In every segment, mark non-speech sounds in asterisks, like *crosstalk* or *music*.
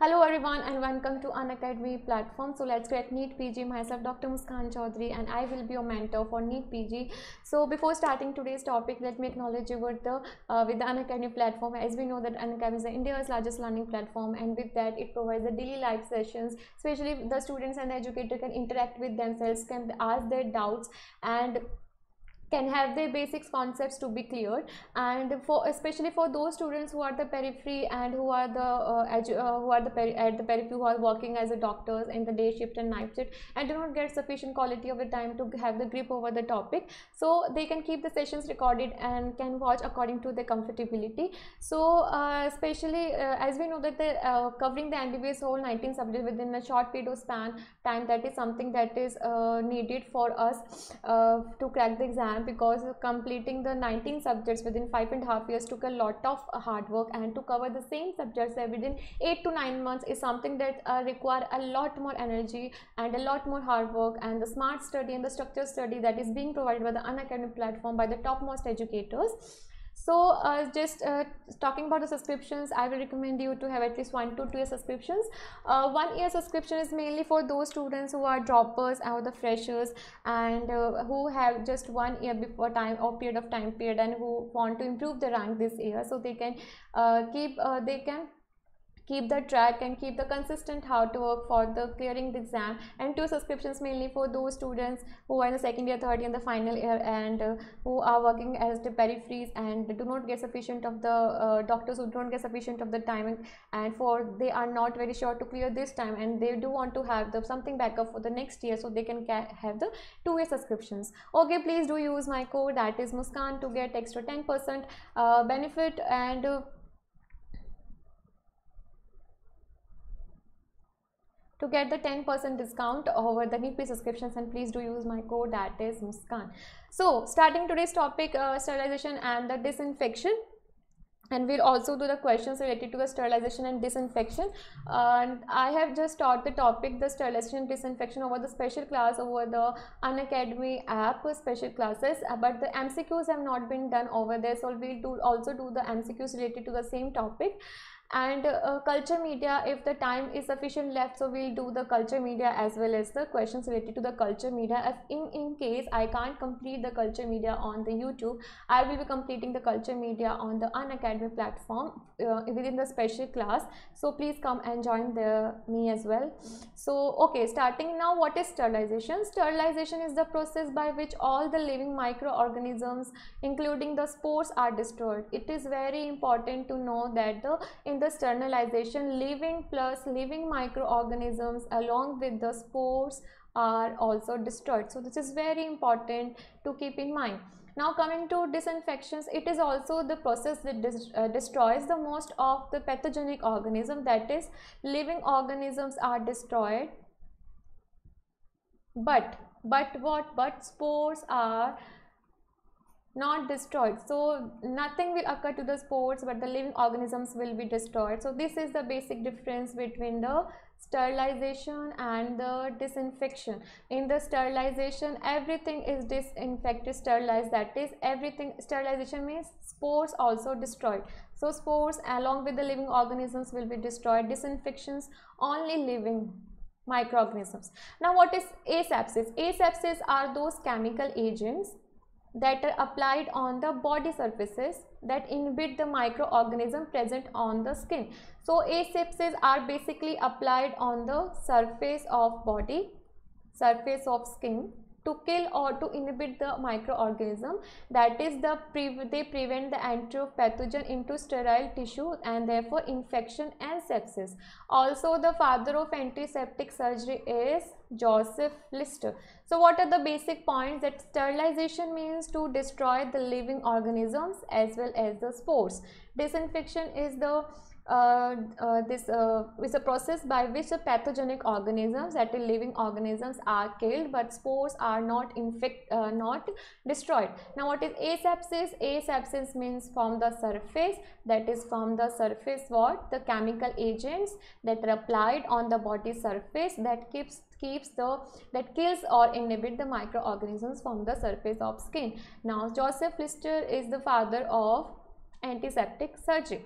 Hello everyone and welcome to Unacademy platform. So let's get NEET PG. Myself Dr. Muskan Chaudhary and I will be your mentor for NEET PG. So before starting today's topic, let me acknowledge you with the, uh, with the Unacademy platform. As we know that Unacademy is India's largest learning platform and with that it provides the daily live sessions. Especially the students and the educator can interact with themselves, can ask their doubts and can have their basics concepts to be cleared and for especially for those students who are the periphery and who are the uh, uh, who are the at the periphery who are working as a doctors in the day shift and night shift and do not get sufficient quality of the time to have the grip over the topic so they can keep the sessions recorded and can watch according to their comfortability so uh, especially uh, as we know that the uh, covering the MBBS whole 19 subjects within a short period of span time that is something that is uh, needed for us to crack the exam exam because completing the 19 subjects within five and a half years took a lot of uh, hard work and to cover the same subjects within eight to nine months is something that uh, require a lot more energy and a lot more hard work and the smart study and the structured study that is being provided by the Unacademy platform by the topmost educators so uh, just uh, talking about the subscriptions, I will recommend you to have at least one to two year subscriptions. Uh, one year subscription is mainly for those students who are droppers or the freshers and uh, who have just one year before time or period of time period and who want to improve the rank this year. So they can uh, keep, uh, they can keep the track and keep the consistent how to work for the clearing the exam and two subscriptions mainly for those students who are in the second year third year and the final year and uh, who are working as the peripheries and do not get sufficient of the uh, doctors who don't get sufficient of the time and, for they are not very sure to clear this time and they do want to have the something backup for the next year so they can have the two-way subscriptions okay please do use my code that is muskan to get extra 10% uh, benefit and uh, to get the 10% discount over the weekly subscriptions and please do use my code that is Muskan. So starting today's topic uh, sterilization and the disinfection and we'll also do the questions related to the sterilization and disinfection uh, and i have just taught the topic the sterilization and disinfection over the special class over the unacademy app uh, special classes uh, but the mcqs have not been done over there so we'll do also do the mcqs related to the same topic and uh, culture media if the time is sufficient left so we'll do the culture media as well as the questions related to the culture media if in, in case I can't complete the culture media on the YouTube I will be completing the culture media on the Unacademy platform uh, within the special class so please come and join the me as well so okay starting now what is sterilization sterilization is the process by which all the living microorganisms including the spores are destroyed it is very important to know that the in the sterilization, living plus living microorganisms along with the spores are also destroyed. So this is very important to keep in mind. Now coming to disinfections, it is also the process that dis, uh, destroys the most of the pathogenic organism that is living organisms are destroyed but but what but spores are not destroyed. So nothing will occur to the spores but the living organisms will be destroyed. So this is the basic difference between the sterilization and the disinfection in the sterilization everything is disinfected sterilized that is everything sterilization means spores also destroyed so spores along with the living organisms will be destroyed disinfections only living microorganisms now what is asepsis asepsis are those chemical agents that are applied on the body surfaces that inhibit the microorganism present on the skin. So asepsis are basically applied on the surface of body, surface of skin to kill or to inhibit the microorganism that is the pre they prevent the entry of pathogen into sterile tissue and therefore infection and sepsis also the father of antiseptic surgery is Joseph Lister. So what are the basic points that sterilization means to destroy the living organisms as well as the spores. Disinfection is the uh, uh, this uh, is a process by which the pathogenic organisms that is living organisms are killed but spores are not infect not destroyed now what is asepsis asepsis means from the surface that is from the surface what the chemical agents that are applied on the body surface that keeps keeps the that kills or inhibit the microorganisms from the surface of skin now joseph lister is the father of antiseptic surgery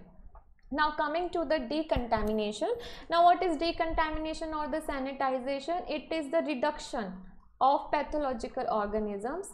now coming to the decontamination. Now what is decontamination or the sanitization? It is the reduction of pathological organisms.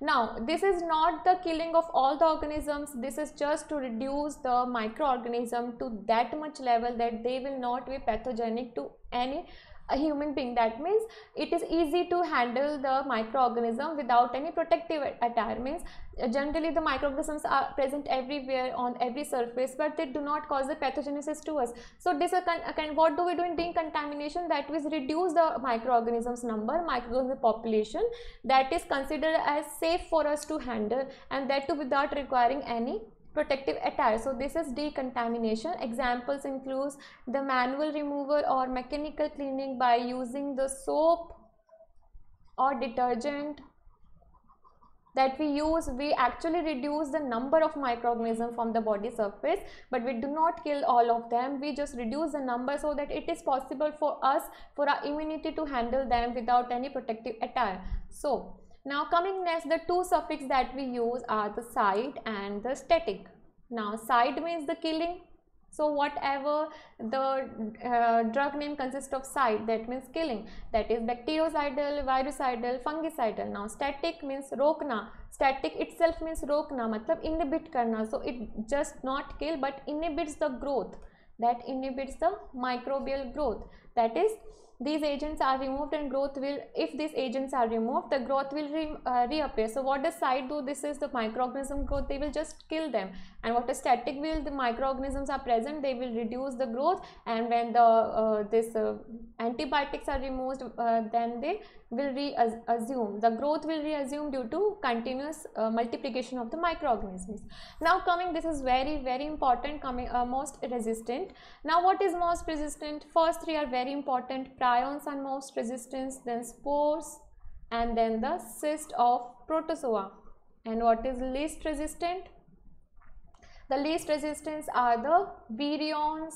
Now this is not the killing of all the organisms. This is just to reduce the microorganism to that much level that they will not be pathogenic to any a human being that means it is easy to handle the microorganism without any protective attire means uh, generally the microorganisms are present everywhere on every surface but they do not cause the pathogenesis to us so this can what do we do in decontamination that is reduce the microorganisms number microorganism population that is considered as safe for us to handle and that too without requiring any protective attire. So this is decontamination. Examples include the manual removal or mechanical cleaning by using the soap or detergent that we use we actually reduce the number of microorganisms from the body surface but we do not kill all of them we just reduce the number so that it is possible for us for our immunity to handle them without any protective attire so now coming next the two suffix that we use are the site and the static. Now site means the killing. So whatever the uh, drug name consists of site, that means killing that is bactericidal, virucidal, fungicidal. Now static means rokna. Static itself means rokna matlab inhibit karna. So it just not kill but inhibits the growth that inhibits the microbial growth that is these agents are removed and growth will if these agents are removed the growth will re, uh, reappear so what does site do this is the microorganism growth they will just kill them and what a static will the microorganisms are present they will reduce the growth and when the uh, this uh, antibiotics are removed uh, then they will reassume uh, the growth will reassume due to continuous uh, multiplication of the microorganisms now coming this is very very important coming most resistant now what is most resistant first three are very important cations are most resistant, then spores, and then the cyst of protozoa. And what is least resistant? The least resistance are the virions,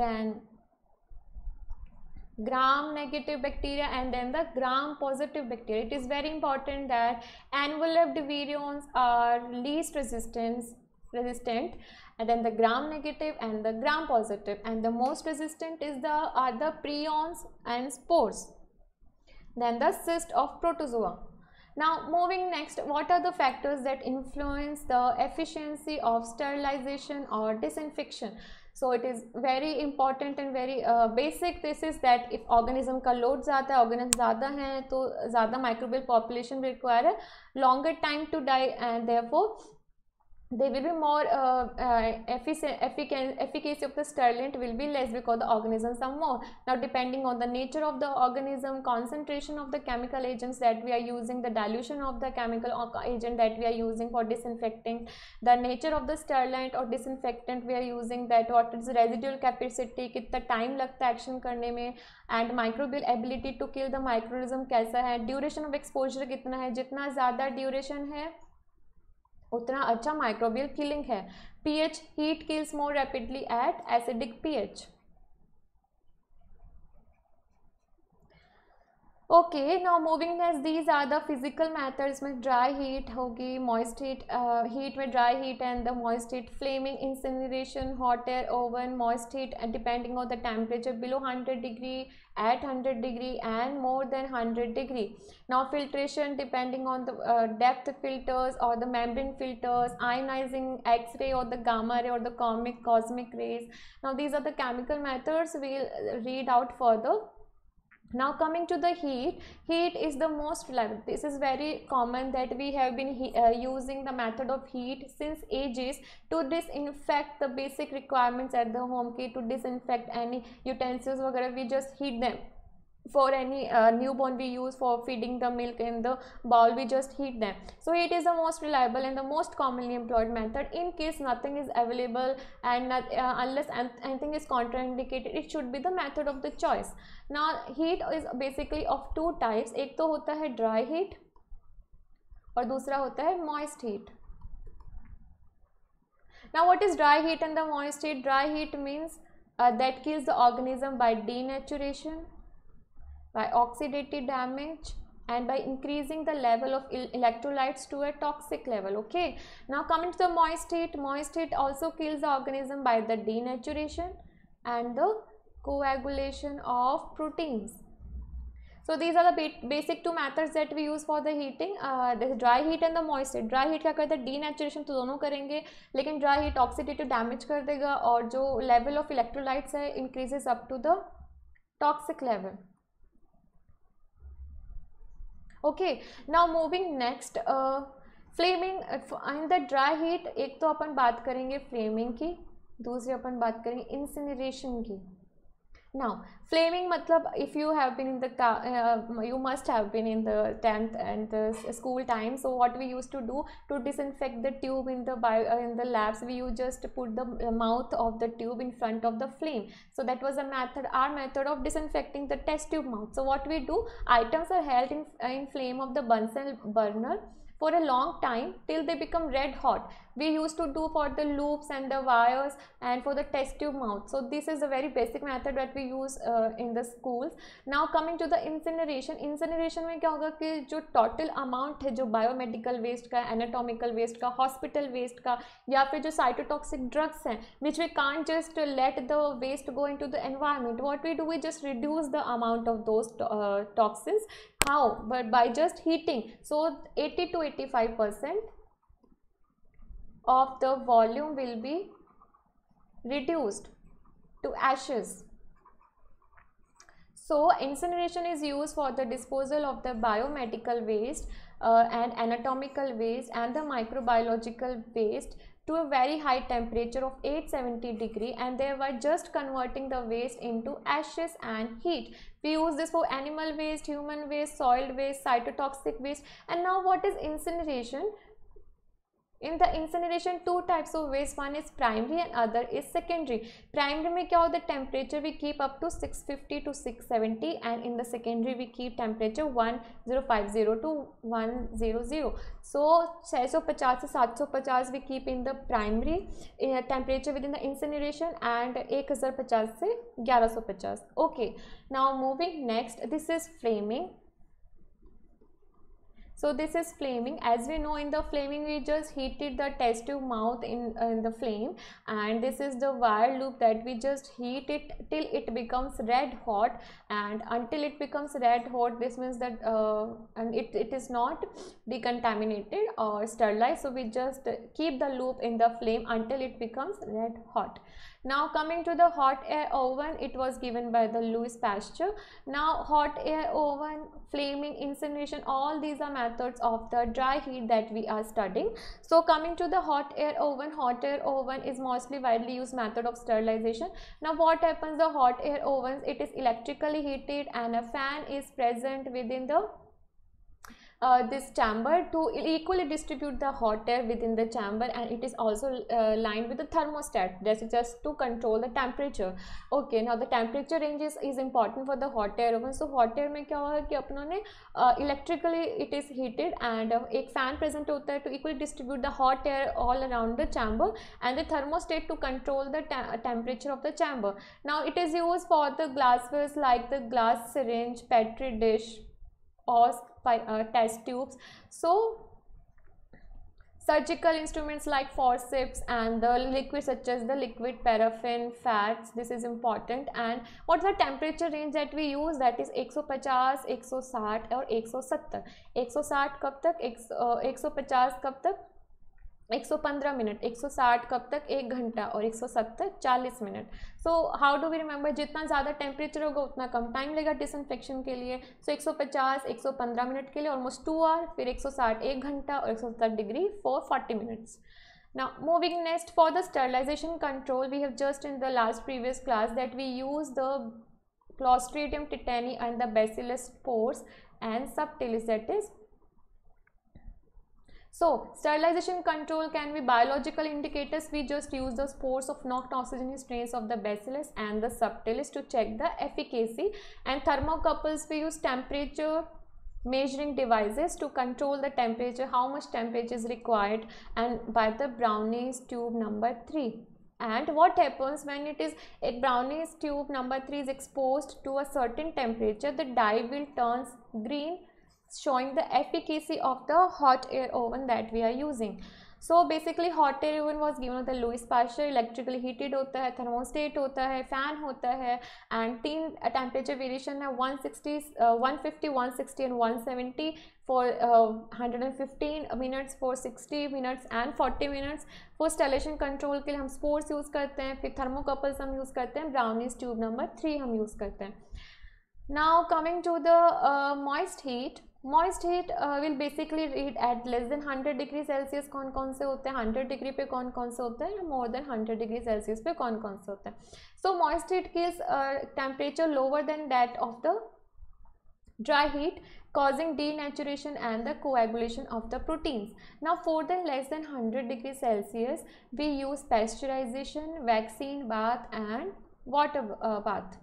then gram negative bacteria and then the gram positive bacteria. It is very important that enveloped virions are least resistance resistant and then the gram negative and the gram positive and the most resistant is the are the prions and spores then the cyst of protozoa now moving next what are the factors that influence the efficiency of sterilization or disinfection so it is very important and very uh, basic this is that if organism का load ज़्यादा है organism ज़्यादा हैं तो ज़्यादा microbial population require a longer time to die and therefore they will be more uh, uh, efficient, effic efficacy of the sterilant will be less because the organisms are more. Now depending on the nature of the organism, concentration of the chemical agents that we are using, the dilution of the chemical agent that we are using for disinfecting, the nature of the sterilant or disinfectant we are using that what is the residual capacity, kitna time lagta action karne mein and microbial ability to kill the microorganism kaisa hai duration of exposure kitna hai jitna zyada duration hai उतना अच्छा microbial killing है pH heat kills more rapidly at acidic pH Okay, now moving as these are the physical methods with dry heat, hogi, moist heat, uh, heat with dry heat and the moist heat, flaming, incineration, hot air oven, moist heat and depending on the temperature below 100 degree, at 100 degree and more than 100 degree. Now filtration depending on the uh, depth filters or the membrane filters, ionizing X-ray or the gamma ray or the cosmic, cosmic rays. Now these are the chemical methods we'll read out further now coming to the heat heat is the most reliable this is very common that we have been he, uh, using the method of heat since ages to disinfect the basic requirements at the home key to disinfect any utensils whatever we just heat them for any uh, newborn we use for feeding the milk in the bowl we just heat them so it is the most reliable and the most commonly employed method in case nothing is available and not, uh, unless anything is contraindicated it should be the method of the choice now heat is basically of two types ek to hota hai dry heat aur dusra hota hai moist heat now what is dry heat and the moist heat dry heat means uh, that kills the organism by denaturation by oxidative damage and by increasing the level of electrolytes to a toxic level okay now coming to the moist heat. moist heat also kills the organism by the denaturation and the coagulation of proteins so these are the basic two methods that we use for the heating uh, the dry heat and the moist heat dry heat क्या करता है denaturation तो दोनों करेंगे लेकिन dry heat oxidative damage कर देगा और जो level of electrolytes है increases up to the toxic level okay now moving next flaming in the dry heat एक तो अपन बात करेंगे फ्लेमिंग की दूसरी अपन बात करेंगे इंसिनरेशन की Now, flaming matlab if you have been in the uh, you must have been in the 10th and the school time. So what we used to do to disinfect the tube in the bio, uh, in the labs, we you just put the uh, mouth of the tube in front of the flame. So that was a method, our method of disinfecting the test tube mouth. So what we do, items are held in in flame of the Bunsen burner for a long time till they become red hot we used to do for the loops and the wires and for the test tube mount. So this is a very basic method that we use uh, in the schools. Now coming to the incineration, incineration में क्या होगा कि total amount है जो biomedical waste का anatomical waste का hospital waste का या cytotoxic drugs which we can't just let the waste go into the environment. What we do we just reduce the amount of those uh, toxins. How? But by just heating. So 80 to 85 percent of the volume will be reduced to ashes. So incineration is used for the disposal of the biomedical waste uh, and anatomical waste and the microbiological waste to a very high temperature of 870 degree and thereby just converting the waste into ashes and heat. We use this for animal waste, human waste, soil waste, cytotoxic waste and now what is incineration? In the incineration, two types of waste, one is primary and other is secondary. Primary mein kya the temperature we keep up to 650 to 670 and in the secondary we keep temperature 1050 to 100. So, 650 to 750 we keep in the primary eh, temperature within the incineration and 1050 to 1150. Okay, now moving next, this is flaming. So this is flaming. As we know in the flaming we just heated the test tube mouth in, uh, in the flame and this is the wire loop that we just heat it till it becomes red hot and until it becomes red hot this means that uh, and it, it is not decontaminated or sterilized so we just keep the loop in the flame until it becomes red hot now coming to the hot air oven, it was given by the Louis Pasteur. Now hot air oven, flaming, incineration, all these are methods of the dry heat that we are studying. So coming to the hot air oven, hot air oven is mostly widely used method of sterilization. Now what happens the hot air ovens, it is electrically heated and a fan is present within the uh, this chamber to equally distribute the hot air within the chamber and it is also uh, lined with a thermostat that's just to control the temperature okay now the temperature range is, is important for the hot air oven so hot air mein kya hua hai ki apna ne uh, electrically it is heated and uh, ek fan present hota hai to equally distribute the hot air all around the chamber and the thermostat to control the temperature of the chamber now it is used for the glasswares like the glass syringe petri dish or uh, test tubes. So surgical instruments like forceps and the liquid such as the liquid paraffin fats this is important and what's the temperature range that we use that is 150 160 or 170 160 कब तक 150 कब तक 115 minute 160 कब तक एक घंटा और 170 सौ minute so how do we remember जितना ज़्यादा टेम्परेचर होगा उतना कम टाइम लेगा डिसइनफेक्शन के लिए सो so, 150, 115 मिनट के लिए ऑलमोस्ट टू आर फिर 160 सौ एक घंटा और 170 डिग्री फॉर 40 मिनट्स ना moving next for the sterilisation control we have just in the last previous class that we use the clostridium tetani and the bacillus spores and subtilis So sterilization control can be biological indicators. We just use the spores of knocked oxygen strains of the bacillus and the subtilis to check the efficacy and thermocouples we use temperature measuring devices to control the temperature, how much temperature is required and by the Brownies tube number 3 and what happens when it is a brownies tube number 3 is exposed to a certain temperature the dye will turns green showing the efficacy of the hot air oven that we are using. So basically hot air oven was given with the Louis Pasteur electrically heated होता है thermostat होता है fan होता है and तीन uh, temperature variation है 160 uh, 150 160 and 170 for uh, 115 minutes for 60 minutes and 40 minutes for stellation control के लिए हम spores use करते हैं फिर thermocouples हम use करते हैं brownies tube number 3 हम use करते हैं now coming to the uh, moist heat moist heat will basically heat at less than 100 degree Celsius कौन कौन से होते हैं 100 डिग्री पे कौन कौन से होते हैं या मोर देन 100 डिग्री सेल्सियस पे कौन कौन से होते हैं so moist heat gives temperature lower than of the dry heat causing denaturation and the coagulation of the proteins. Now for the less than 100 degrees Celsius, we use pasteurization, vaccine, bath and water uh, bath.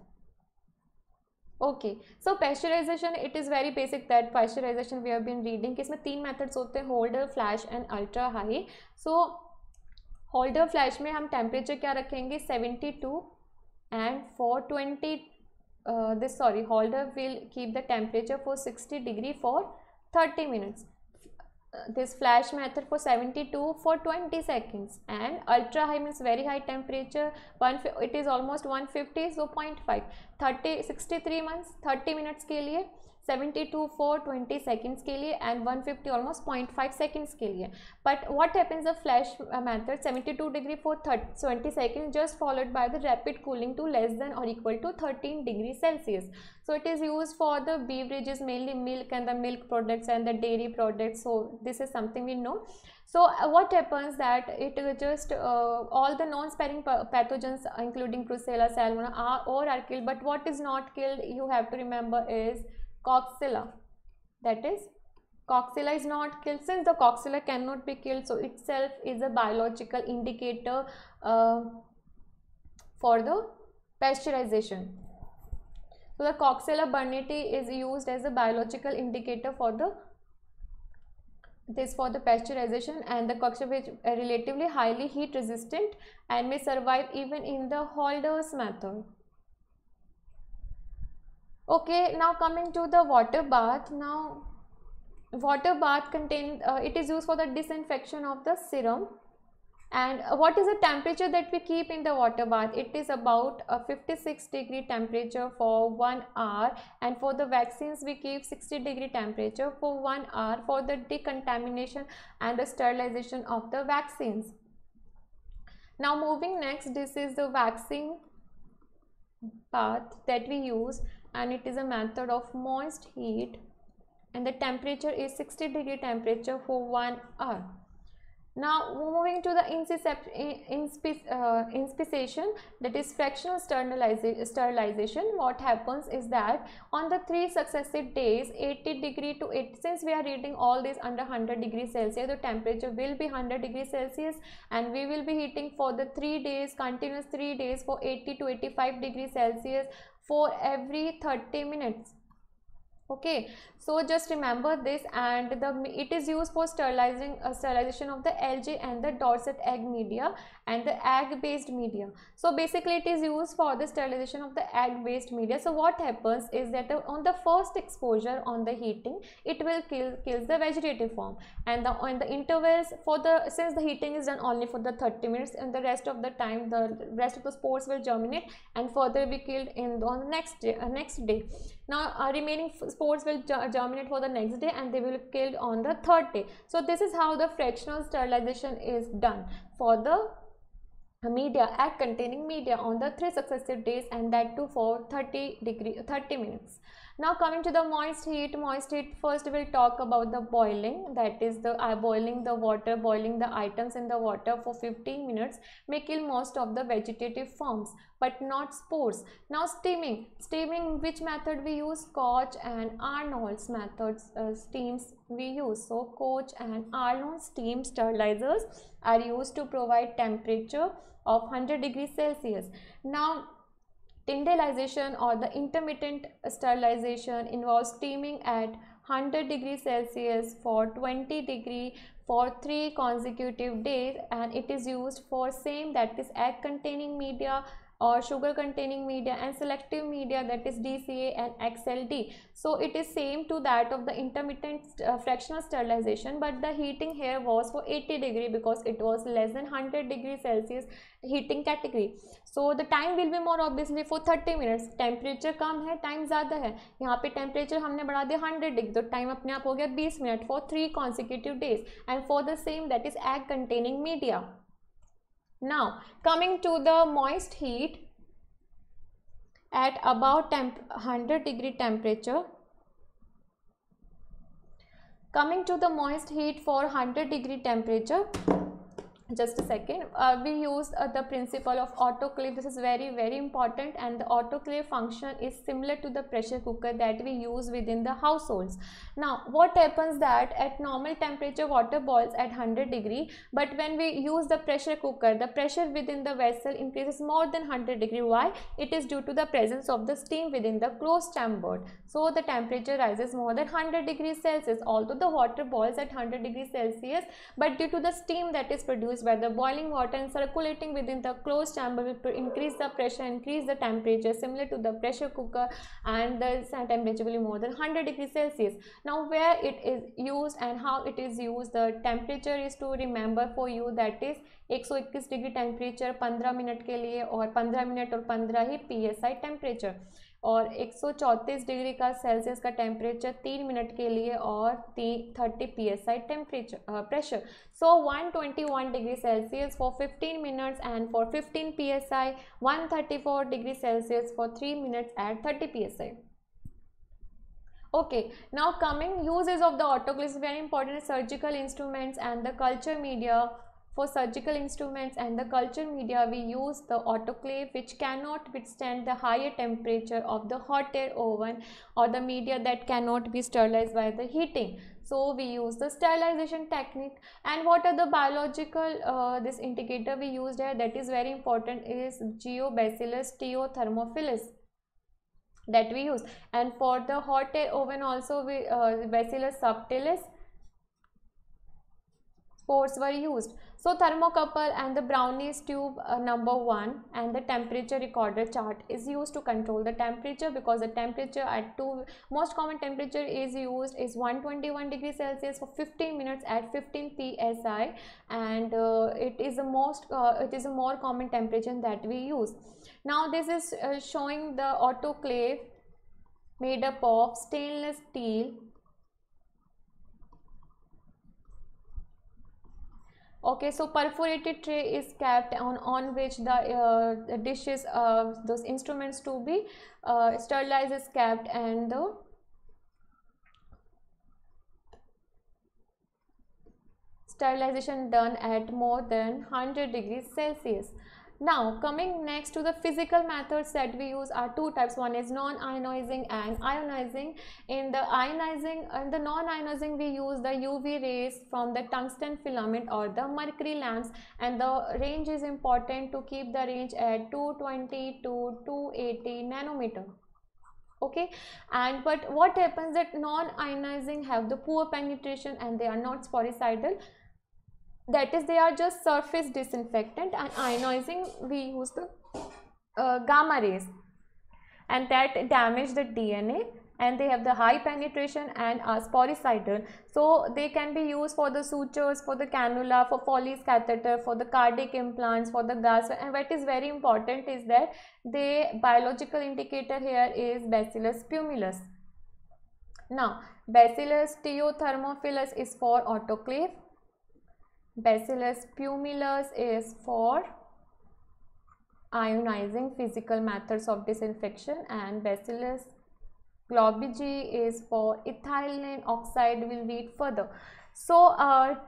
Okay so pasteurisation it is very basic that pasteurisation we have been reading इसमें तीन methods होते हैं holder flash and ultra high so holder flash में हम temperature क्या रखेंगे 72 and 420 this sorry holder will keep the temperature for 60 degree for 30 minutes this flash method for 72 for 20 seconds and ultra high means very high temperature one it is almost 150 so 0.5 30 63 months 30 minutes के लिए 72 for 20 seconds के and 150 almost 0.5 seconds के But what happens happens flash method? Method 72 for 30 20 seconds just followed by the rapid cooling to less than or equal to 13 degree Celsius. so it is used for the beverages mainly milk and the milk products and the dairy products so this is something we know so uh, what happens that it uh, just uh, all the non-sparing pathogens including brucella salmonella are or are killed but what is not killed you have to remember is coxilla that is coxilla is not killed since the coxilla cannot be killed so itself is a biological indicator uh, for the pasteurization so the coxilla burneti is used as a biological indicator for the this for the pasteurization and the coxilla is relatively highly heat resistant and may survive even in the holders method okay now coming to the water bath now water bath contain uh, it is used for the disinfection of the serum and uh, what is the temperature that we keep in the water bath it is about a uh, 56 degree temperature for one hour and for the vaccines we keep 60 degree temperature for one hour for the decontamination and the sterilization of the vaccines now moving next this is the vaccine bath that we use and it is a method of moist heat and the temperature is 60 degree temperature for one hour. Now moving to the incisation uh, that is fractional sterilization what happens is that on the three successive days 80 degree to 80 since we are heating all this under 100 degree celsius the temperature will be 100 degree celsius and we will be heating for the three days continuous three days for 80 to 85 degree celsius for every 30 minutes okay so just remember this and the, it is used for sterilizing uh, sterilization of the LJ and the dorset egg media and the egg based media. So basically it is used for the sterilization of the egg based media. So what happens is that the, on the first exposure on the heating it will kill kills the vegetative form and the, on the intervals for the since the heating is done only for the 30 minutes and the rest of the time the rest of the spores will germinate and further be killed in on the next day uh, next day. Now uh, remaining spores will germinate germinate for the next day and they will be killed on the third day so this is how the fractional sterilization is done for the media egg containing media on the three successive days and that too for 30 degree 30 minutes now coming to the moist heat, moist heat first we'll talk about the boiling that is the uh, boiling the water, boiling the items in the water for 15 minutes may kill most of the vegetative forms but not spores. Now steaming, steaming which method we use? Koch and Arnold's methods uh, steams we use. So Koch and Arnold steam sterilizers are used to provide temperature of 100 degrees Celsius. Now Tindalization or the intermittent sterilization involves steaming at 100 degrees Celsius for 20 degree for 3 consecutive days and it is used for same that is egg containing media or sugar containing media and selective media that is DCA and XLD. So it is same to that of the intermittent uh, fractional sterilization but the heating here was for 80 degree because it was less than 100 degree Celsius heating category. So the time will be more obviously for 30 minutes. Temperature kam hai, time ज़्यादा hai. यहाँ pe temperature humne बढ़ा दिया 100 degree तो time apne आप हो 20 minutes for three consecutive days and for the same that is egg containing media. Now, coming to the moist heat at about 100 degree temperature, coming to the moist heat for 100 degree temperature just a second uh, we use uh, the principle of autoclave this is very very important and the autoclave function is similar to the pressure cooker that we use within the households now what happens that at normal temperature water boils at 100 degree but when we use the pressure cooker the pressure within the vessel increases more than 100 degree why it is due to the presence of the steam within the closed chamber so the temperature rises more than 100 degrees Celsius. Although the water boils at 100 degrees Celsius, but due to the steam that is produced by the boiling water and circulating within the closed chamber will increase the pressure, increase the temperature similar to the pressure cooker and the temperature will be more than 100 degrees Celsius. Now where it is used and how it is used, the temperature is to remember for you that is 121 degree temperature, 15 minute के लिए or 15 minute or 15 hi psi temperature और 134 degree का Celsius का temperature तीन minute के लिए और thirty P S I temperature pressure so one twenty one degree Celsius for fifteen minutes and for fifteen P S I one thirty four degree Celsius for three minutes at S I okay now coming usages of the autoclaves very important surgical instruments and the culture media For surgical instruments and the culture media, we use the autoclave which cannot withstand the higher temperature of the hot air oven or the media that cannot be sterilized by the heating. So we use the sterilization technique and what are the biological uh, this indicator we used here that is very important is Geobacillus teothermophilus that we use and for the hot air oven also we uh, Bacillus subtilis spores were used so thermocouple and the brownies tube uh, number 1 and the temperature recorder chart is used to control the temperature because the temperature at 2 most common temperature is used is 121 degrees Celsius for 15 minutes at 15 psi and uh, it is the most uh, it is a more common temperature that we use. Now this is uh, showing the autoclave made up of stainless steel okay so perforated tray is kept on on which the, uh, the dishes uh, those instruments to be uh, sterilized is kept and the sterilization done at more than 100 degrees celsius now coming next to the physical methods that we use are two types. One is non-ionizing and ionizing. In the ionizing and the non-ionizing we use the UV rays from the tungsten filament or the mercury lamps and the range is important to keep the range at 220 to 280 nanometer okay and but what happens that non-ionizing have the poor penetration and they are not sporicidal that is they are just surface disinfectant and ionizing we use the uh, gamma rays and that damage the DNA and they have the high penetration and are uh, sporicidal so they can be used for the sutures for the cannula for Foley's catheter for the cardiac implants for the gas and what is very important is that the biological indicator here is bacillus pumilus now bacillus teothermophilus is for autoclave Bacillus pumilus is for ionizing physical methods of disinfection and Bacillus globigi is for ethylene oxide. We'll read further. So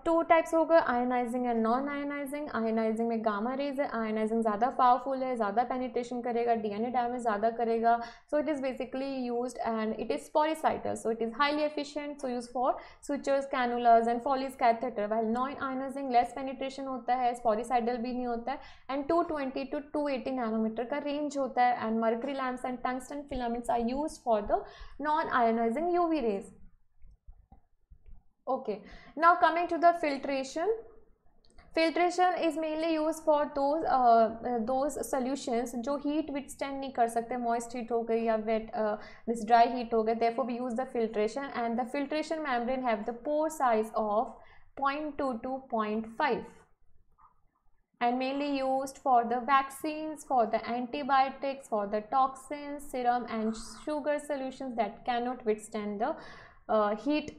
two types हो गए ionizing and non ionizing ionizing में gamma rays है ionizing ज़्यादा powerful है ज़्यादा penetration करेगा DNA damage ज़्यादा करेगा so it is basically use and it is sporicidal so it is highly efficient so use for sutures cannulas and Foley's catheter well non ionizing less penetration होता है sporicidal भी नहीं होता है and two twenty to two eighty nanometre का range होता है and mercury lamps and tungsten filaments are use for the non ionizing V rays okay now coming to the filtration filtration is mainly used for those uh, uh, those solutions जो heat withstand नहीं कर सकते moist heat हो गई या wet uh, this dry heat हो गया therefore we use the filtration and the filtration membrane have the pore size of 0.2 to 0.5 and mainly used for the vaccines, for the antibiotics, for the toxins, serum and sugar solutions that cannot withstand the uh, heat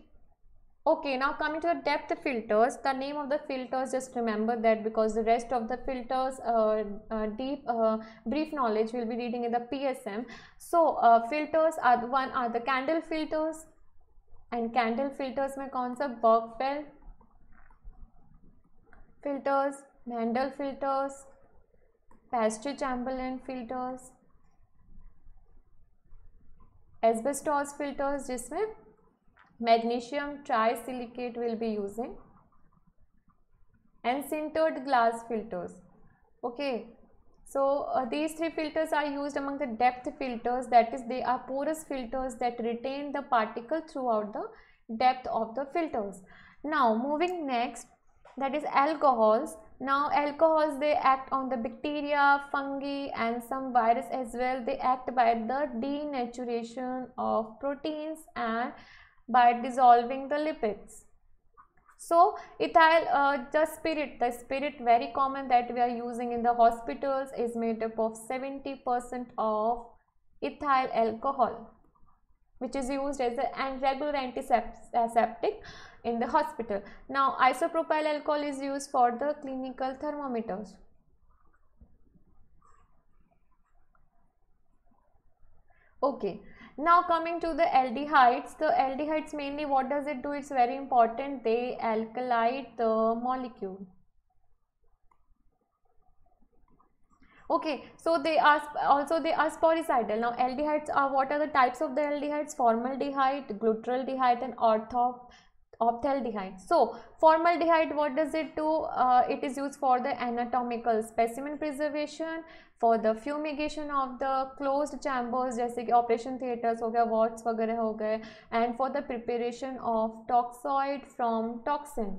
Okay, now coming to the depth filters, the name of the filters, just remember that because the rest of the filters, uh, uh, deep, uh, brief knowledge we'll be reading in the PSM. So, uh, filters are the one are the candle filters and candle filters mein concept sa Bergfell filters, Mandel filters, pasteur Chamberlain filters, asbestos filters जिसमें magnesium trisilicate will be using and sintered glass filters okay so uh, these three filters are used among the depth filters that is they are porous filters that retain the particle throughout the depth of the filters now moving next that is alcohols now alcohols they act on the bacteria fungi and some virus as well they act by the denaturation of proteins and by dissolving the lipids. So ethyl uh, the spirit, the spirit very common that we are using in the hospitals is made up of 70% of ethyl alcohol which is used as a regular antiseptic in the hospital. Now isopropyl alcohol is used for the clinical thermometers. Okay, now coming to the aldehydes, the aldehydes mainly what does it do? It's very important. They alkalize the molecule. okay so they are also they are sporicidal now aldehydes are what are the types of the aldehydes formaldehyde glutaraldehyde and orthop ophthaldehyde so formaldehyde what does it do uh, it is used for the anatomical specimen preservation for the fumigation of the closed chambers just like operation theaters हो गया wards वगैरह हो and for the preparation of toxoid from toxin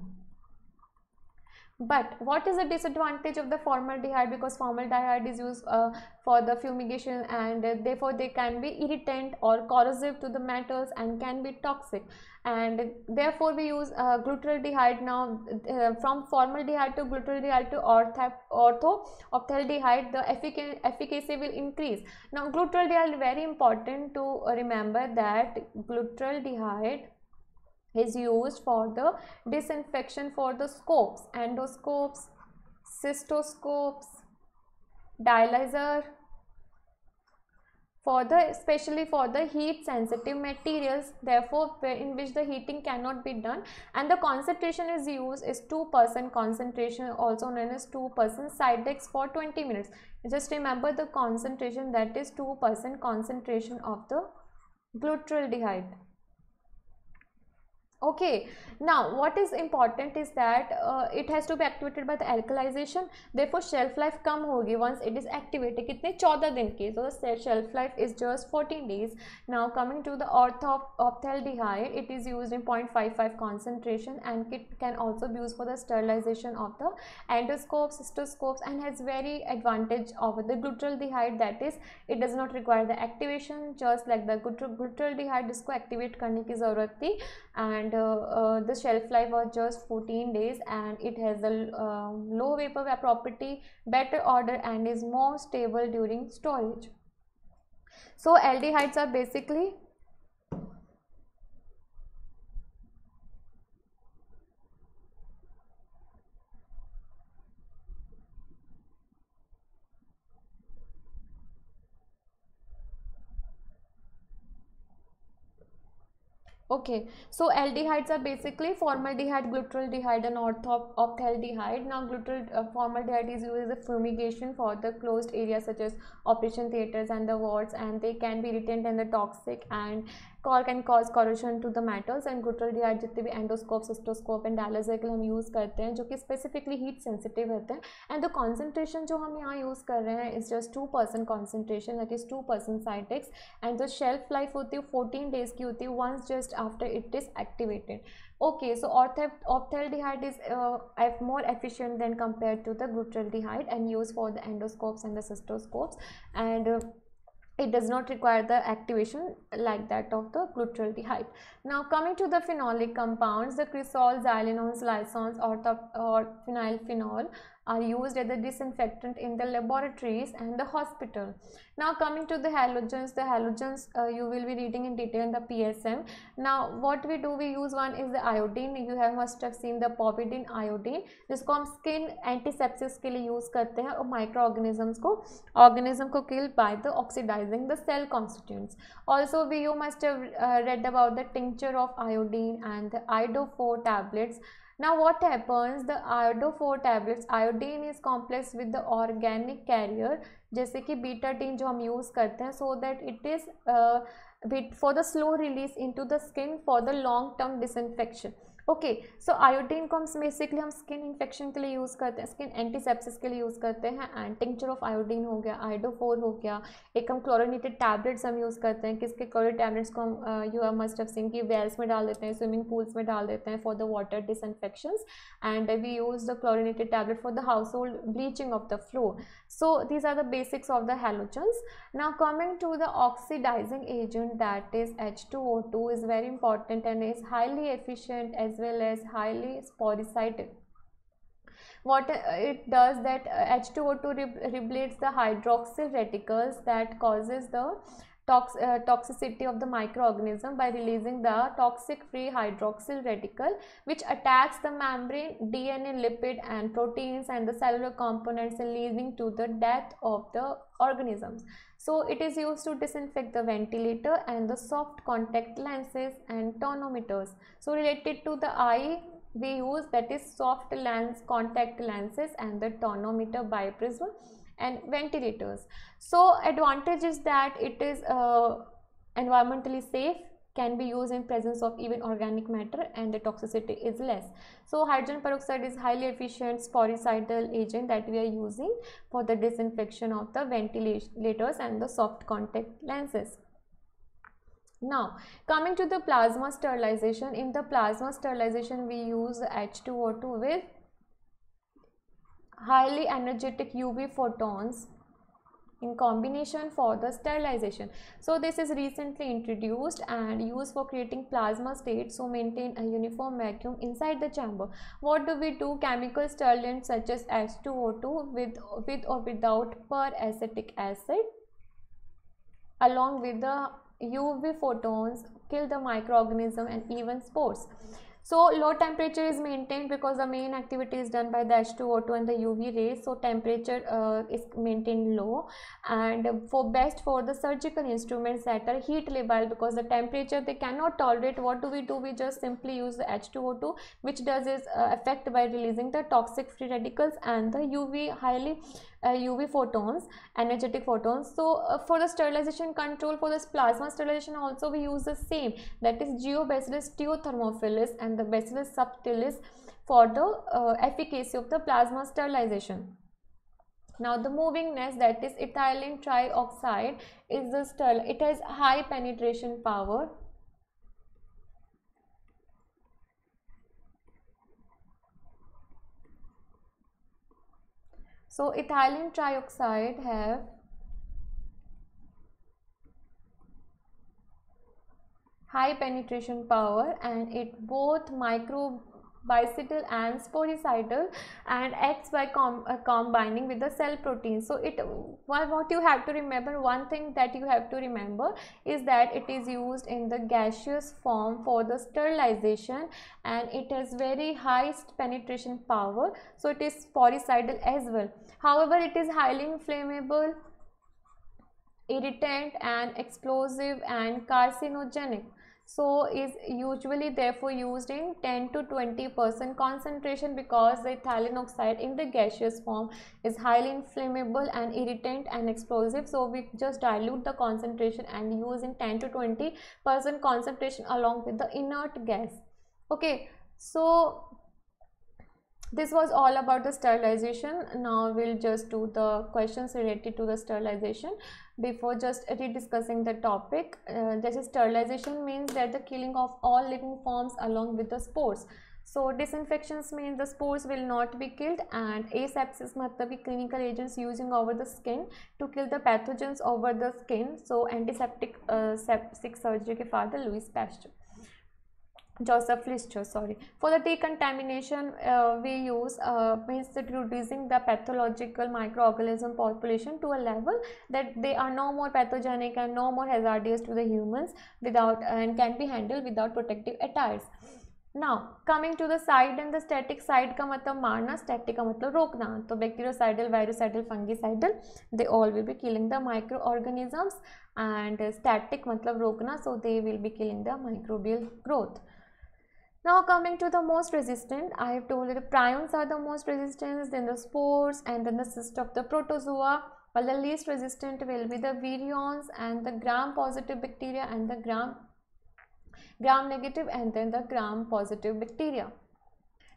but what is the disadvantage of the formaldehyde because formaldehyde is used uh, for the fumigation and uh, therefore they can be irritant or corrosive to the metals and can be toxic and therefore we use uh, glutaraldehyde now uh, from formaldehyde to glutaraldehyde to ortho, ortho ophthaldehyde the effic efficacy will increase. Now glutaraldehyde very important to remember that glutaraldehyde is used for the disinfection for the scopes, endoscopes, cystoscopes, dialyzer, for the especially for the heat sensitive materials therefore in which the heating cannot be done and the concentration is used is 2% concentration also known as 2% Cydex for 20 minutes just remember the concentration that is 2% concentration of the glutaraldehyde okay now what is important is that uh, it has to be activated by the alkalization therefore shelf life कम होगी once it is activated कितने 14 दिन की so the shelf life is just 14 days now coming to the ortho ophthaldehyde it is used in 0.55 concentration and it can also be used for the sterilization of the endoscopes cystoscopes and has very advantage over the glutaraldehyde that is it does not require the activation just like the glutaraldehyde इसको activate करने की ज़रूरत थी and and uh, uh, the shelf life was just 14 days and it has a um, low vaporware property better order, and is more stable during storage so aldehydes are basically okay so aldehydes are basically formaldehyde glutaraldehyde and ortho ophthaldehyde now gluteral uh, formaldehyde is used as a fumigation for the closed areas such as operation theaters and the wards and they can be retained in the toxic and call can cause corrosion to the metals and glutaraldehyde जितने भी endoscope cystoscope and डायलोजिकल हम use करते हैं जो कि specifically heat sensitive रहते हैं and the concentration जो हम यहाँ यूज़ कर रहे हैं is just two percent concentration that is two percent Cidex and जो शेल्फ लाइफ होती है फोर्टीन डेज की होती है once just after it is activated okay so orthaldehyde F more efficient than than to the the D height and use for the endoscopes and the cystoscopes and it does not require the activation like that of the glutaraldehyde. Now coming to the phenolic compounds, the cresols, xylenols, lysones, ortho or phenylphenol are used as a disinfectant in the laboratories and the hospital. Now coming to the halogens, the halogens uh, you will be reading in detail in the PSM. Now what we do, we use one is the iodine. You have must have seen the povidine iodine. This हम skin antiseptics के लिए use करते हैं और microorganisms को organism को kill by the oxidizing the cell constituents. Also we you must have uh, read about the tincture of iodine and the iodophore tablets. Now what happens the iodo-4 tablets iodine is complex with the organic carrier जैसे कि beta tin जो हम use करते हैं so that it is for the slow release into the skin for the long term disinfection okay so iodine को हम basically हम skin infection के लिए यूज़ करते हैं स्किन एंटीसेप्सिस के लिए यूज़ करते हैं एंड टिंक्चर ऑफ आयोडीन हो गया आइडोफोर हो गया एक हम क्लोरिनेटेड टैबलेट्स हम यूज़ करते हैं किसके क्लोरिड टैबलेट्स को हम यू आर मस्ट ऑफ सिंग की वेल्स में डाल देते हैं स्विमिंग पूल्स में डाल देते हैं for the water disinfection and we use the chlorinated tablet for the household bleaching of the floor so these the basics of the basics now coming to the oxidizing agent that is H two O two is very important and is highly efficient as well as highly sporicytic. What it does that H2O2 re the hydroxyl radicals that causes the tox uh, toxicity of the microorganism by releasing the toxic free hydroxyl radical which attacks the membrane DNA lipid and proteins and the cellular components and leading to the death of the organisms. So it is used to disinfect the ventilator and the soft contact lenses and tonometers. So related to the eye we use that is soft lens contact lenses and the tonometer bioprism and ventilators. So advantage is that it is uh, environmentally safe can be used in presence of even organic matter and the toxicity is less. So hydrogen peroxide is highly efficient sporicidal agent that we are using for the disinfection of the ventilators and the soft contact lenses. Now coming to the plasma sterilization, in the plasma sterilization we use H2O2 with highly energetic UV photons in combination for the sterilization. So this is recently introduced and used for creating plasma states to maintain a uniform vacuum inside the chamber. What do we do? Chemical sterilants such as H2O2 with, with or without peracetic acid along with the UV photons kill the microorganism and even spores. So low temperature is maintained because the main activity is done by the H2O2 and the UV rays. So temperature uh, is maintained low and for best for the surgical instruments that are heat labile because the temperature they cannot tolerate. What do we do? We just simply use the H2O2 which does is uh, affect by releasing the toxic free radicals and the UV highly uh, UV photons, energetic photons. So uh, for the sterilization control, for this plasma sterilization also we use the same that is Geobacillus teothermophilus and the Bacillus subtilis for the uh, efficacy of the plasma sterilization. Now the movingness that is ethylene trioxide is the steril. it has high penetration power So ethylene trioxide have high penetration power and it both micro bicital and sporicidal and X by com uh, combining with the cell protein. So, it what you have to remember one thing that you have to remember is that it is used in the gaseous form for the sterilization and it has very high penetration power. So, it is sporicidal as well. However, it is highly inflammable irritant and explosive and carcinogenic so is usually therefore used in 10 to 20 percent concentration because the ethylene oxide in the gaseous form is highly inflammable and irritant and explosive so we just dilute the concentration and use in 10 to 20 percent concentration along with the inert gas okay so this was all about the sterilization now we'll just do the questions related to the sterilization before just discussing the topic uh, this is sterilization means that the killing of all living forms along with the spores so disinfections means the spores will not be killed and asepsis matlab clinical agents using over the skin to kill the pathogens over the skin so antiseptic uh, septic surgery ke father louis pasteur Joseph Lister, sorry. For the decontamination, uh, we use uh, means that reducing the pathological microorganism population to a level that they are no more pathogenic and no more hazardous to the humans without uh, and can be handled without protective attires. Now coming to the cide and the static side का मतलब मारना static का मतलब रोकना तो bacteriocidal virocidal fungicidal they all will be killing the micro organisms and static मतलब रोकना so they will be killing the microbial growth Now coming to the most resistant, I have told you the prions are the most resistant, then the spores and then the cyst of the protozoa while the least resistant will be the virions and the gram positive bacteria and the gram gram negative and then the gram positive bacteria.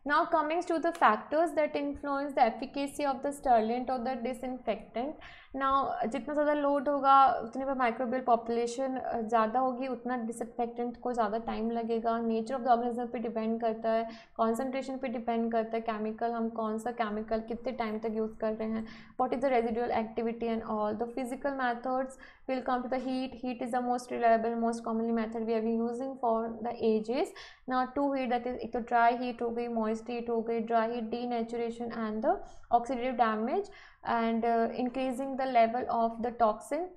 Now coming to the factors that influence the efficacy of the sterilant or the disinfectant ना जितना ज़्यादा load होगा उतनी पर microbial population ज़्यादा होगी उतना disinfectant को ज़्यादा टाइम लगेगा नेचर ऑफ द ऑर्गेनिज्म पे डिपेंड करता है कॉन्सेंट्रेशन पे डिपेंड करता है केमिकल हम कौन सा केमिकल कितने टाइम तक यूज़ कर रहे हैं what is the residual activity and all the physical methods will come to the heat heat is the most reliable most commonly method we are we using for the ages ना two heat that is एक तो dry heat हो गई moist heat हो गई dry heat denaturation and the oxidative damage and uh, increasing the level of the toxin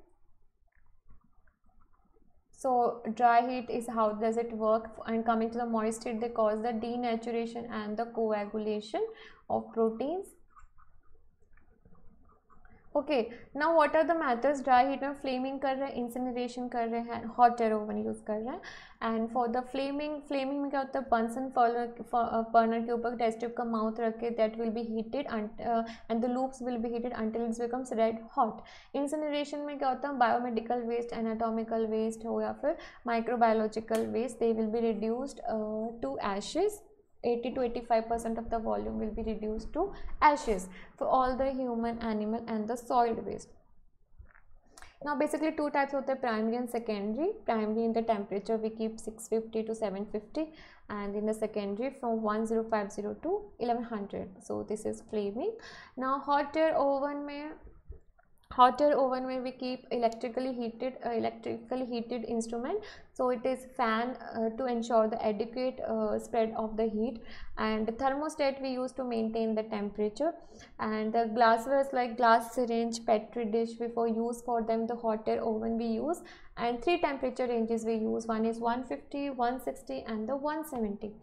so dry heat is how does it work and coming to the moist heat they cause the denaturation and the coagulation of proteins okay ना what are the methods dry heat में flaming कर रहे हैं incineration कर रहे हैं hot air oven use कर रहे हैं and for the flaming flaming में क्या होता है बंसन पर्नर uh, के ऊपर टेस्ट ट्यूब का माउथ रख के that will be heated and the loops will be heated until its becomes red hot incineration में क्या होता है बायोमेडिकल वेस्ट एनाटॉमिकल वेस्ट हो या फिर microbiological waste they will be reduced to ashes 80 to 85 percent of the volume will be reduced to ashes for all the human animal and the soil waste now basically two types of the primary and secondary primary in the temperature we keep 650 to 750 and in the secondary from 1050 to 1100 so this is flaming now hot air oven may hot air oven where we keep electrically heated uh, electrically heated instrument so it is fan uh, to ensure the adequate uh, spread of the heat and the thermostat we use to maintain the temperature and the glassware like glass syringe petri dish before use for them the hot air oven we use and three temperature ranges we use one is 150 160 and the 170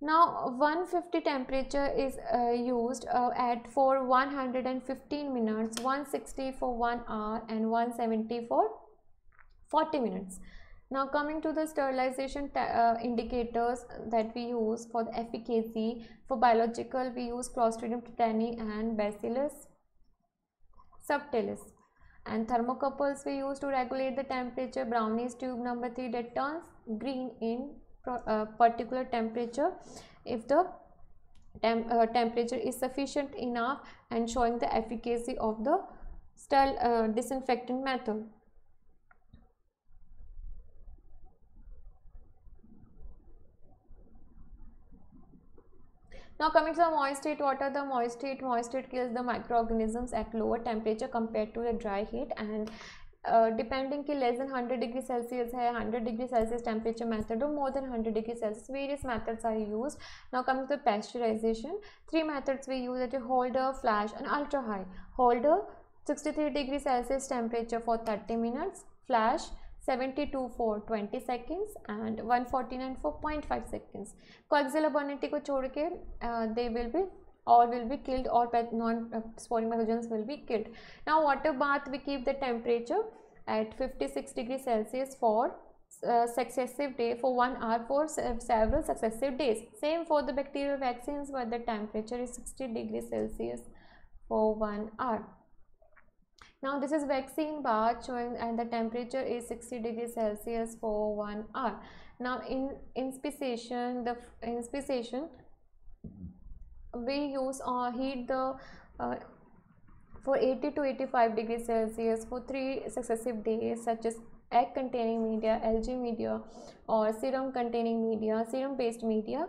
now 150 temperature is uh, used uh, at for 115 minutes, 160 for 1 hour and 170 for 40 minutes. Now coming to the sterilization uh, indicators that we use for the efficacy, for biological we use Clostridium tetani and Bacillus subtilis and thermocouples we use to regulate the temperature, Brownies tube number 3 that turns green in uh, particular temperature if the tem uh, temperature is sufficient enough and showing the efficacy of the sterile uh, disinfectant method. Now coming to the moist heat water, the moist heat? moist heat kills the microorganisms at lower temperature compared to the dry heat and depending की less than hundred degree Celsius है hundred degree Celsius temperature method और more than hundred degree Celsius various methods are use now coming to pasteurization three methods we use at holder flash and ultra high holder sixty three degree Celsius temperature for thirty minutes flash seventy two for twenty seconds and one forty nine four point five seconds को एक्जिलोबर्निटी को छोड़ के they will भी or will be killed or non-spawning uh, pathogens will be killed. Now water bath we keep the temperature at 56 degrees Celsius for uh, successive day for one hour for several successive days. Same for the bacterial vaccines where the temperature is 60 degrees Celsius for one hour. Now this is vaccine bath showing and the temperature is 60 degrees Celsius for one hour. Now in inspiration, the inspiration we use uh, heat the uh, for 80 to 85 degrees Celsius for three successive days such as egg containing media, algae media or serum containing media, serum based media.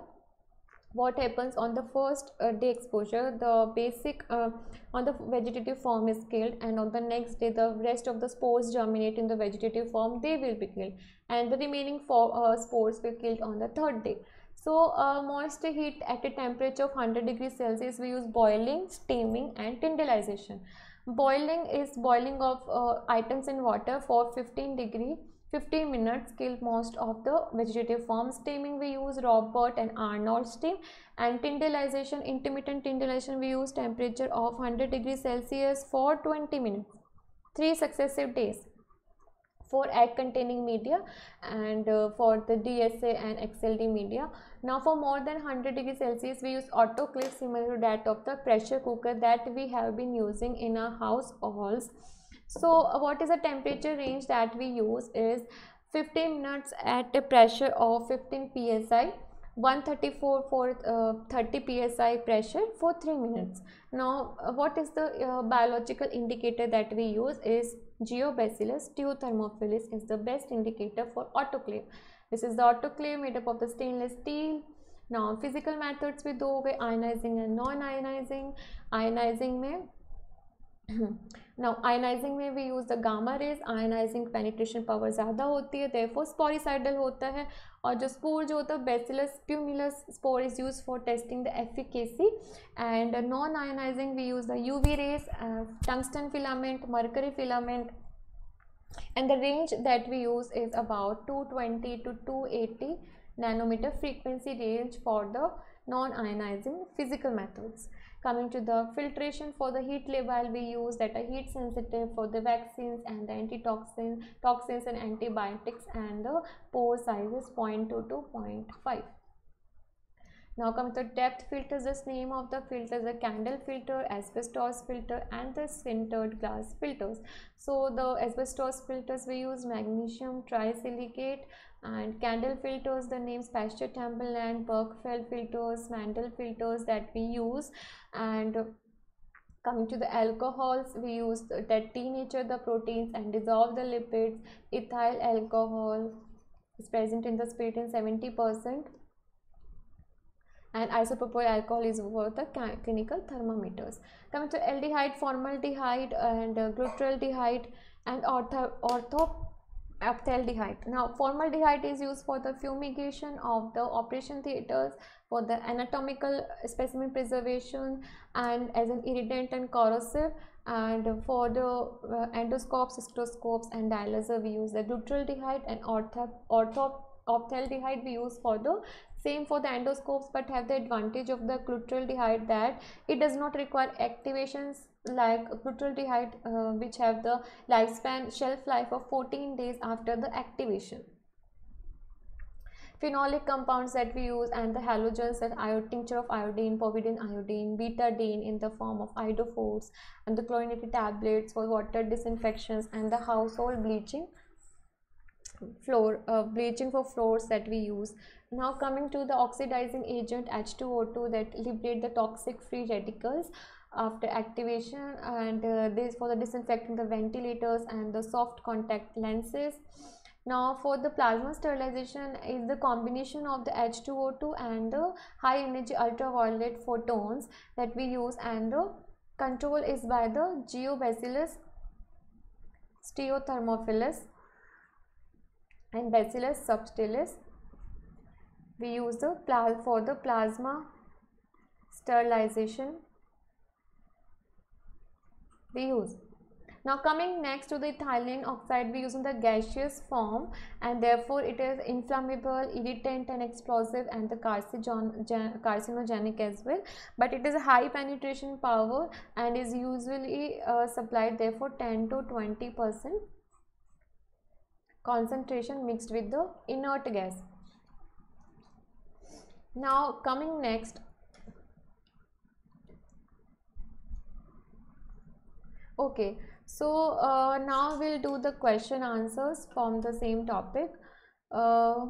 What happens on the first uh, day exposure, the basic uh, on the vegetative form is killed and on the next day the rest of the spores germinate in the vegetative form, they will be killed and the remaining four, uh, spores will killed on the third day. So uh, moisture heat at a temperature of 100 degrees Celsius we use boiling, steaming and tindelization. Boiling is boiling of uh, items in water for 15 degree 15 minutes kill most of the vegetative forms. Steaming we use Robert and Arnold steam and tindelization, intermittent tindelization we use temperature of 100 degrees Celsius for 20 minutes, 3 successive days for egg containing media and uh, for the DSA and XLD media now for more than 100 degrees Celsius, we use autoclave similar to that of the pressure cooker that we have been using in our house halls. So uh, what is the temperature range that we use is 15 minutes at a pressure of 15 psi 134 for uh, 30 psi pressure for 3 minutes. Now, uh, what is the uh, biological indicator that we use is Geobacillus thermophilus is the best indicator for autoclave. This is the autoclave made up of the stainless steel now physical methods भी दो हो गए ionizing and non ionizing ionizing में now *clears throat* ionizing में we use the gamma rays ionizing penetration power ज़्यादा होती है therefore स्पोरिसाइडल होता है और जो स्पोर जो होता है bacillus pumilus spore is use for testing the efficacy and non ionizing we use the U V rays tungsten filament mercury filament and the range that we use is about 220 to 280 nanometer frequency range for the non-ionizing physical methods. Coming to the filtration for the heat label we use that are heat sensitive for the vaccines and the antitoxin, toxins and antibiotics and the pore size is 0.2 to 0.5. Now comes the depth filters. This name of the filters the candle filter, asbestos filter, and the sintered glass filters. So the asbestos filters we use magnesium trisilicate and candle filters the names pasture temple and Birkfeld filters, Mandel filters that we use and coming to the alcohols we use that denature the proteins and dissolve the lipids ethyl alcohol is present in the spirit in 70 percent and isopropyl alcohol is for the clinical thermometers. Coming to aldehyde, formaldehyde and uh, glutaraldehyde and ortho orthophthaldehyde. Now formaldehyde is used for the fumigation of the operation theaters for the anatomical specimen preservation and as an irritant and corrosive and for the uh, endoscopes, cystoscopes and dialyzer we use the glutaraldehyde and ortho orthophthaldehyde we use for the same for the endoscopes but have the advantage of the glutural that it does not require activations like glutural uh, which have the lifespan shelf life of 14 days after the activation phenolic compounds that we use and the halogens that iodine tincture of iodine povidine iodine betadine in the form of iodophores and the chlorinated tablets for water disinfections and the household bleaching floor uh, bleaching for floors that we use now coming to the oxidizing agent h2o2 that liberate the toxic free radicals after activation and uh, this for the disinfecting the ventilators and the soft contact lenses now for the plasma sterilization is the combination of the H2O2 and the high energy ultraviolet photons that we use and the control is by the geobacillus steothermophilus and bacillus subtilis we use the for the plasma sterilization we use now coming next to the ethylene oxide we use in the gaseous form and therefore it is inflammable, irritant and explosive and the carcinogenic as well but it is high penetration power and is usually uh, supplied therefore 10 to 20 percent concentration mixed with the inert gas. Now coming next okay so uh, now we'll do the question answers from the same topic uh,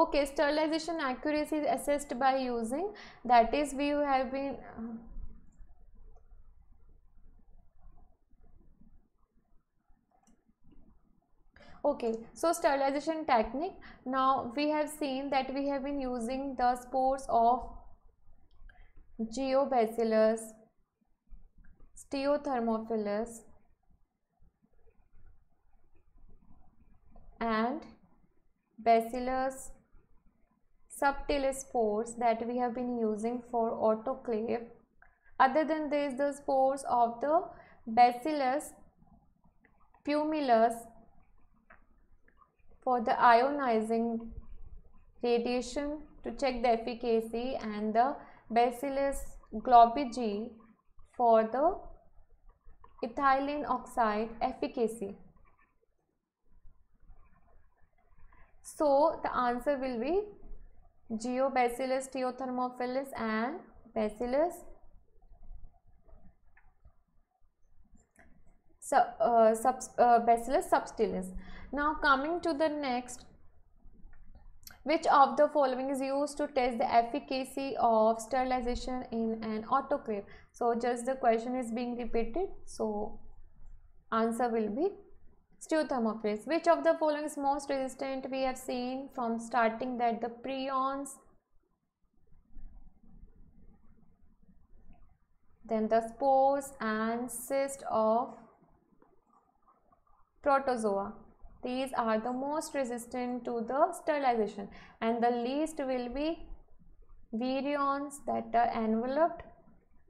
okay sterilization accuracy is assessed by using that is we have been uh, okay so sterilization technique now we have seen that we have been using the spores of geobacillus steothermophilus and bacillus subtle spores that we have been using for autoclave. Other than this, the spores of the bacillus pumilus for the ionizing radiation to check the efficacy and the bacillus globigi for the ethylene oxide efficacy. So, the answer will be Geobacillus theothermophilus and Bacillus. So, uh, sub, uh, bacillus subtilis. Now coming to the next, which of the following is used to test the efficacy of sterilization in an autoclave? So just the question is being repeated. So answer will be steutomorphism. Which of the following is most resistant? We have seen from starting that the prions, then the spores and cyst of protozoa. These are the most resistant to the sterilization and the least will be virions that are enveloped,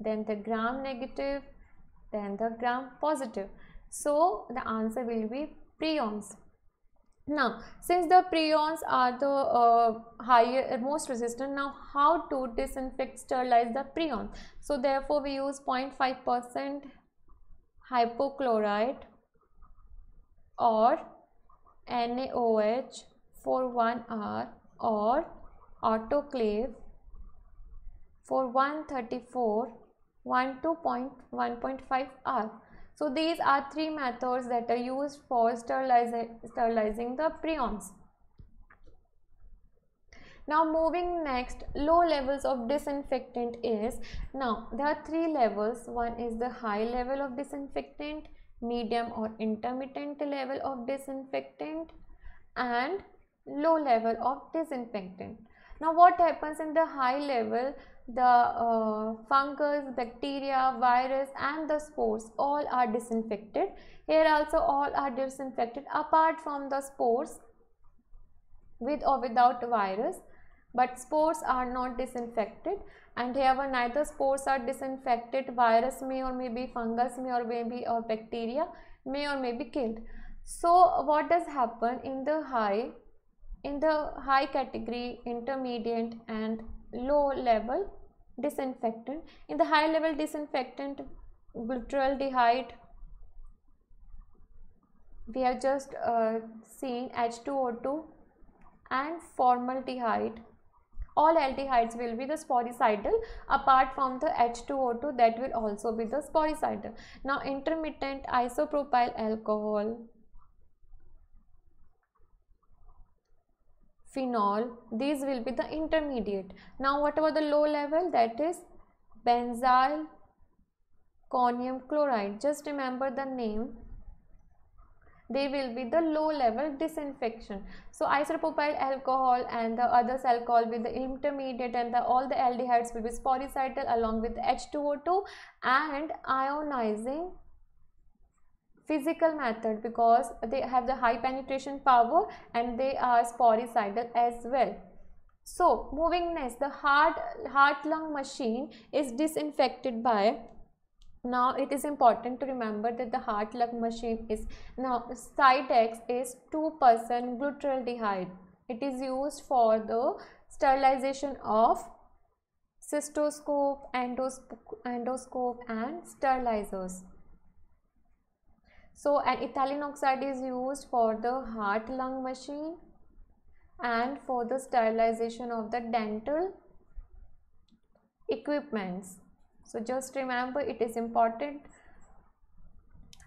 then the gram negative, then the gram positive. So the answer will be prions. Now, since the prions are the uh, higher, uh, most resistant, now how to disinfect, sterilize the prion? So therefore, we use 0.5% hypochlorite or NaOH for 1 hour or autoclave for 134 1 r hour so these are three methods that are used for sterilizing the prions. Now moving next, low levels of disinfectant is, now there are three levels. One is the high level of disinfectant, medium or intermittent level of disinfectant and low level of disinfectant. Now what happens in the high level, the uh, fungus, bacteria, virus and the spores all are disinfected. Here also all are disinfected apart from the spores with or without virus but spores are not disinfected and here neither spores are disinfected virus may or may be fungus may or may be or bacteria may or may be killed so what does happen in the high in the high category intermediate and low level disinfectant in the high level disinfectant glutaraldehyde we have just uh, seen H2O2 and formaldehyde all aldehydes will be the sporicidal apart from the H2O2 that will also be the sporicidal now intermittent isopropyl alcohol phenol these will be the intermediate now what about the low level that is benzyl conium chloride just remember the name they will be the low level disinfection so isopropyl alcohol and the others alcohol with the intermediate and the, all the aldehydes will be sporicidal along with h2o2 and ionizing physical method because they have the high penetration power and they are sporicidal as well. So moving next, the heart heart lung machine is disinfected by now it is important to remember that the heart lung machine is now Cydex is 2% glutaraldehyde. It is used for the sterilization of cystoscope, endoscope, endoscope and sterilizers. So an ethylene oxide is used for the heart lung machine and for the sterilization of the dental equipments. So just remember it is important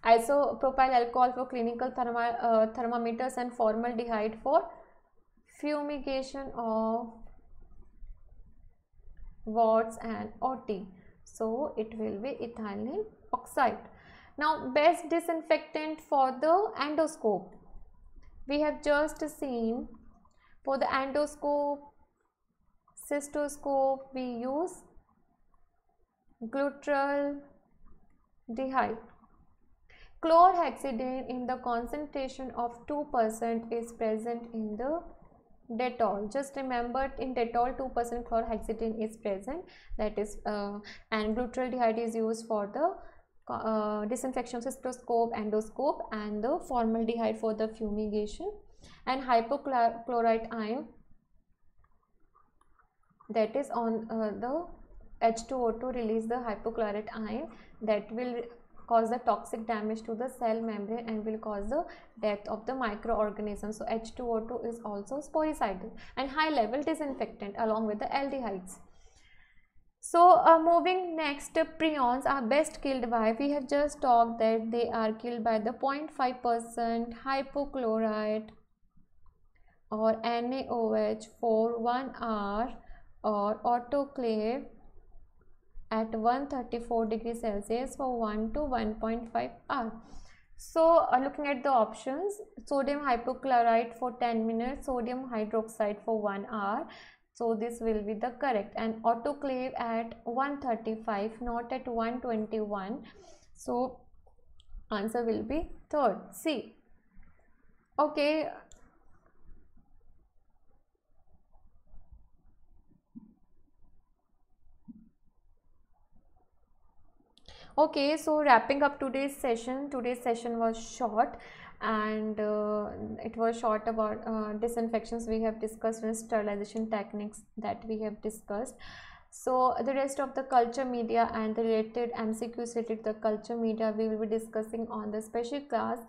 isopropyl alcohol for clinical uh, thermometers and formaldehyde for fumigation of wards and OT. So it will be ethylene oxide. Now best disinfectant for the endoscope. We have just seen for the endoscope, cystoscope we use glutural Chlorhexidine in the concentration of 2% is present in the Detol. Just remember in Detol 2% chlorhexidine is present that is uh, and glutural is used for the uh, disinfection cystoscope, endoscope and the formaldehyde for the fumigation and hypochlorite ion that is on uh, the H2O2 release the hypochlorite ion that will cause the toxic damage to the cell membrane and will cause the death of the microorganism. So H2O2 is also sporicidal and high level disinfectant along with the aldehydes. So uh, moving next, prions are best killed by, we have just talked that they are killed by the 0.5% hypochlorite or NaOH for 1 hour or autoclave at 134 degrees Celsius for 1 to 1.5 hour. So uh, looking at the options, sodium hypochlorite for 10 minutes, sodium hydroxide for 1 hour so this will be the correct and autoclave at 135 not at 121. So answer will be third C. Okay. Okay, so wrapping up today's session, today's session was short and uh, it was short about uh, disinfections we have discussed and sterilization techniques that we have discussed so the rest of the culture media and the related mcqs related the culture media we will be discussing on the special class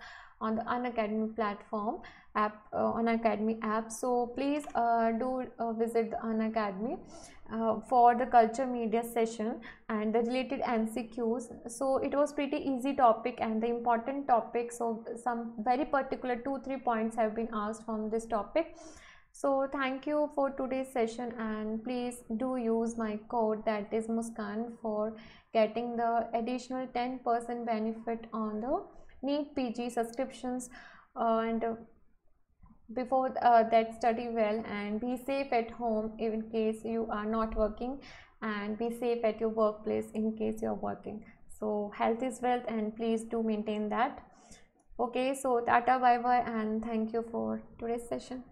on the unacademy platform app uh, on academy app so please uh, do uh, visit the unacademy uh, for the culture media session and the related MCQs. So it was pretty easy topic and the important topic. So some very particular two, three points have been asked from this topic. So thank you for today's session and please do use my code that is Muskan for getting the additional 10% benefit on the NEET PG subscriptions uh, and uh, before uh, that study well and be safe at home in case you are not working and be safe at your workplace in case you are working so health is wealth and please do maintain that okay so tata bye bye and thank you for today's session